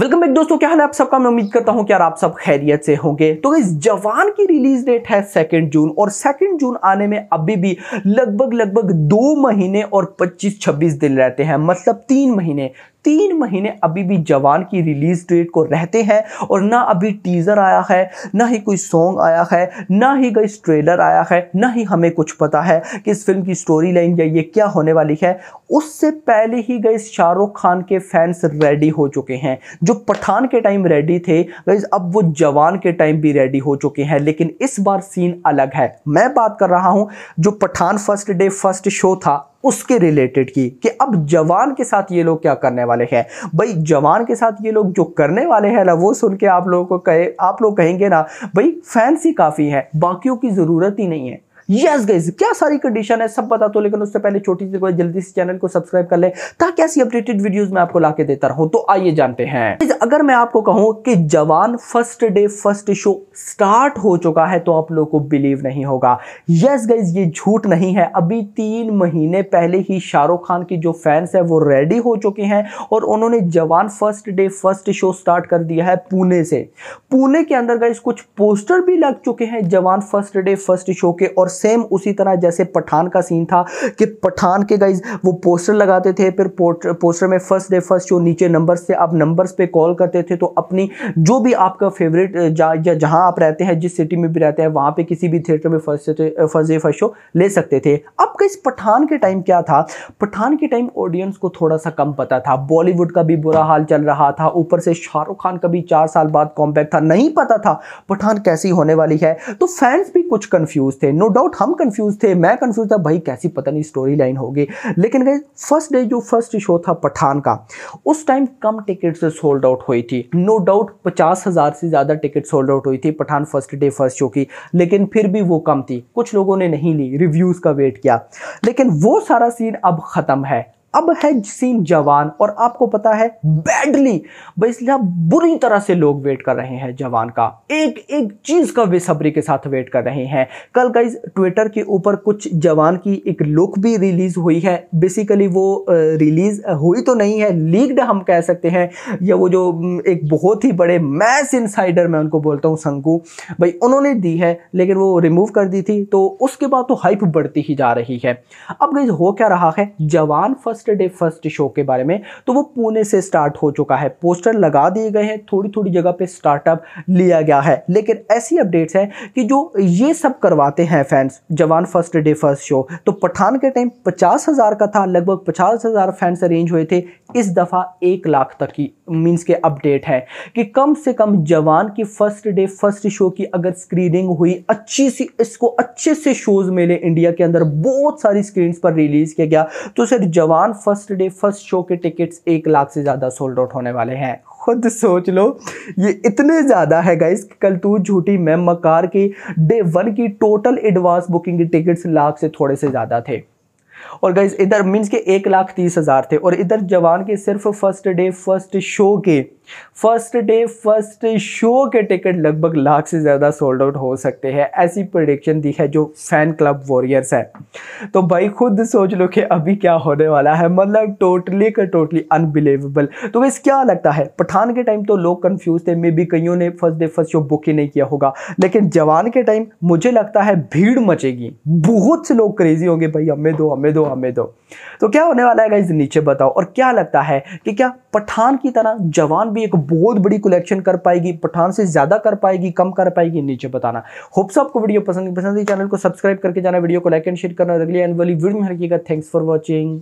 welcome back दोस्तों क्या हाल है आप सबका मैं उम्मीद करता हूं कि यार आप सब खैरियत से होंगे तो इस जवान की रिलीज डेट है सेकेंड जून और सेकेंड जून आने में अभी भी लगभग लगभग दो महीने और 25-26 दिन रहते हैं मतलब तीन महीने तीन महीने अभी भी जवान की रिलीज़ डेट को रहते हैं और ना अभी टीज़र आया है ना ही कोई सॉन्ग आया है ना ही कोई ट्रेलर आया है ना ही हमें कुछ पता है कि इस फिल्म की स्टोरी लाइन या ये क्या होने वाली है उससे पहले ही गई शाहरुख खान के फैंस रेडी हो चुके हैं जो पठान के टाइम रेडी थे गईज अब वो जवान के टाइम भी रेडी हो चुके हैं लेकिन इस बार सीन अलग है मैं बात कर रहा हूँ जो Pathaan first day first show था उसके रिलेटेड की कि अब जवान के साथ ये लोग क्या करने वाले हैं भाई जवान के साथ ये लोग जो करने वाले हैं ना वो सुन के आप लोगों को कहे आप लोग कहेंगे ना भाई फैंस ही काफ़ी हैं बाकियों की ज़रूरत ही नहीं है यस गाइज क्या सारी कंडीशन है सब बता दो तो, लेकिन उससे पहले छोटी सी रिक्वेस्ट जल्दी से चैनल को सब्सक्राइब कर ले ताकि ऐसी अपडेटेड वीडियोस मैं आपको लाके देता रहूं तो आइए जानते हैं अगर मैं आपको कहूं कि Jawan first day first show start हो चुका है तो आप लोगों को बिलीव नहीं होगा यस गाइज ये झूठ नहीं है अभी तीन महीने पहले ही शाहरुख खान की जो फैंस है वो रेडी हो चुके हैं और उन्होंने Jawan first day first show start कर दिया है पुणे से पुणे के अंदर गाइज कुछ पोस्टर भी लग चुके हैं जवान फर्स्ट डे फर्स्ट शो के और सेम उसी तरह जैसे पठान का सीन था कि पठान के गाइज वो पोस्टर लगाते थे फिर पोस्टर में फर्स्ट डे फर्स्ट शो नीचे नंबर्स थे आप नंबर्स पे कॉल करते थे तो अपनी जो भी आपका फेवरेट या जहाँ आप रहते हैं जिस सिटी में भी रहते हैं वहाँ पर किसी भी थिएटर में first first day first show ले सकते थे अब इस पठान के टाइम क्या था पठान के टाइम ऑडियंस को थोड़ा सा कम पता था बॉलीवुड का भी बुरा हाल चल रहा था ऊपर से शाहरुख खान का भी चार साल बाद कॉम्पैक्ट था नहीं पता था पठान कैसी होने वाली है तो फैंस भी कुछ कंफ्यूज थे नो no डाउट डाउट हम कंफ्यूज थे मैं कंफ्यूज था भाई कैसी पता नहीं स्टोरी लाइन होगी लेकिन गए फर्स्ट डे जो फर्स्ट शो था पठान का उस टाइम कम टिकट से सोल्ड आउट हुई थी नो डाउट पचास हज़ार से ज़्यादा टिकट सोल्ड आउट हुई थी Pathaan first day first show की लेकिन फिर भी वो कम थी कुछ लोगों ने नहीं ली रिव्यूज़ का वेट किया लेकिन वो सारा सीन अब ख़त्म है अब है सीन जवान और आपको पता है बैडली भाई इसलिए बुरी तरह से लोग वेट कर रहे हैं जवान का एक एक चीज का बेसब्री के साथ वेट कर रहे हैं कल गाइज ट्विटर के ऊपर कुछ जवान की एक लुक भी रिलीज हुई है बेसिकली वो रिलीज हुई तो नहीं है लीग्ड हम कह सकते हैं या वो जो एक बहुत ही बड़े मैस इनसाइडर मैं उनको बोलता हूँ शंकु भाई उन्होंने दी है लेकिन वो रिमूव कर दी थी तो उसके बाद तो हाइप बढ़ती ही जा रही है अब गई हो क्या रहा है Jawan first first day first show के बारे में तो वो पुणे से स्टार्ट हो चुका है पोस्टर लगा दिए गए हैं थोड़ी थोड़ी जगह पे स्टार्टअप लिया गया है लेकिन ऐसी अपडेट्स हैं कि जो ये सब करवाते हैं फैंस जवान फर्स्ट डे फर्स्ट शो तो पठान के टाइम पचास हज़ार का था लगभग पचास हज़ार फैंस अरेंज हुए थे इस दफ़ा एक लाख तक की मीन्स के अपडेट है कि कम से कम जवान की फर्स्ट डे फर्स्ट शो की अगर स्क्रीनिंग हुई अच्छी सी इसको अच्छे से शोज़ मिले इंडिया के अंदर बहुत सारी स्क्रीन पर रिलीज़ किया गया तो सिर्फ जवान और फर्स्ट डे फर्स्ट शो के टिकट्स एक लाख से ज़्यादा सोल्ड आउट होने वाले हैं खुद सोच लो ये इतने ज़्यादा है गाइस कल तू झूठी मैम मकार की डे वन की टोटल एडवांस बुकिंग की टिकट्स लाख से थोड़े से ज़्यादा थे और गाइस इधर मीन्स के एक लाख तीस हज़ार थे और इधर जवान के सिर्फ फर्स्ट डे फर्स्ट शो के फर्स्ट डे फर्स्ट शो के टिकट लगभग लाख से ज़्यादा सोल्ड आउट हो सकते हैं ऐसी प्रोडिक्शन दी है जो फैन क्लब वॉरियर्स है तो भाई खुद सोच लो कि अभी क्या होने वाला है मतलब टोटली का टोटली अनबिलीवेबल तो वैसे क्या लगता है पठान के टाइम तो लोग कन्फ्यूज थे मे बी कईयों ने first day first show book ही नहीं किया होगा लेकिन जवान के टाइम मुझे लगता है भीड़ मचेगी बहुत से लोग क्रेजी होंगे भाई हमें दो हमें दो हमें दो तो क्या होने वाला है इस नीचे बताओ और क्या लगता है कि क्या पठान की तरह जवान भी एक बहुत बड़ी कलेक्शन कर पाएगी पठान से ज़्यादा कर पाएगी कम कर पाएगी नीचे बताना होप्स आपको वीडियो पसंद पसंद चैनल को सब्सक्राइब करके जाना वीडियो को लाइक एंड शेयर करना अगली एंड वाली वीडियो में रखिएगा थैंक्स फॉर वॉचिंग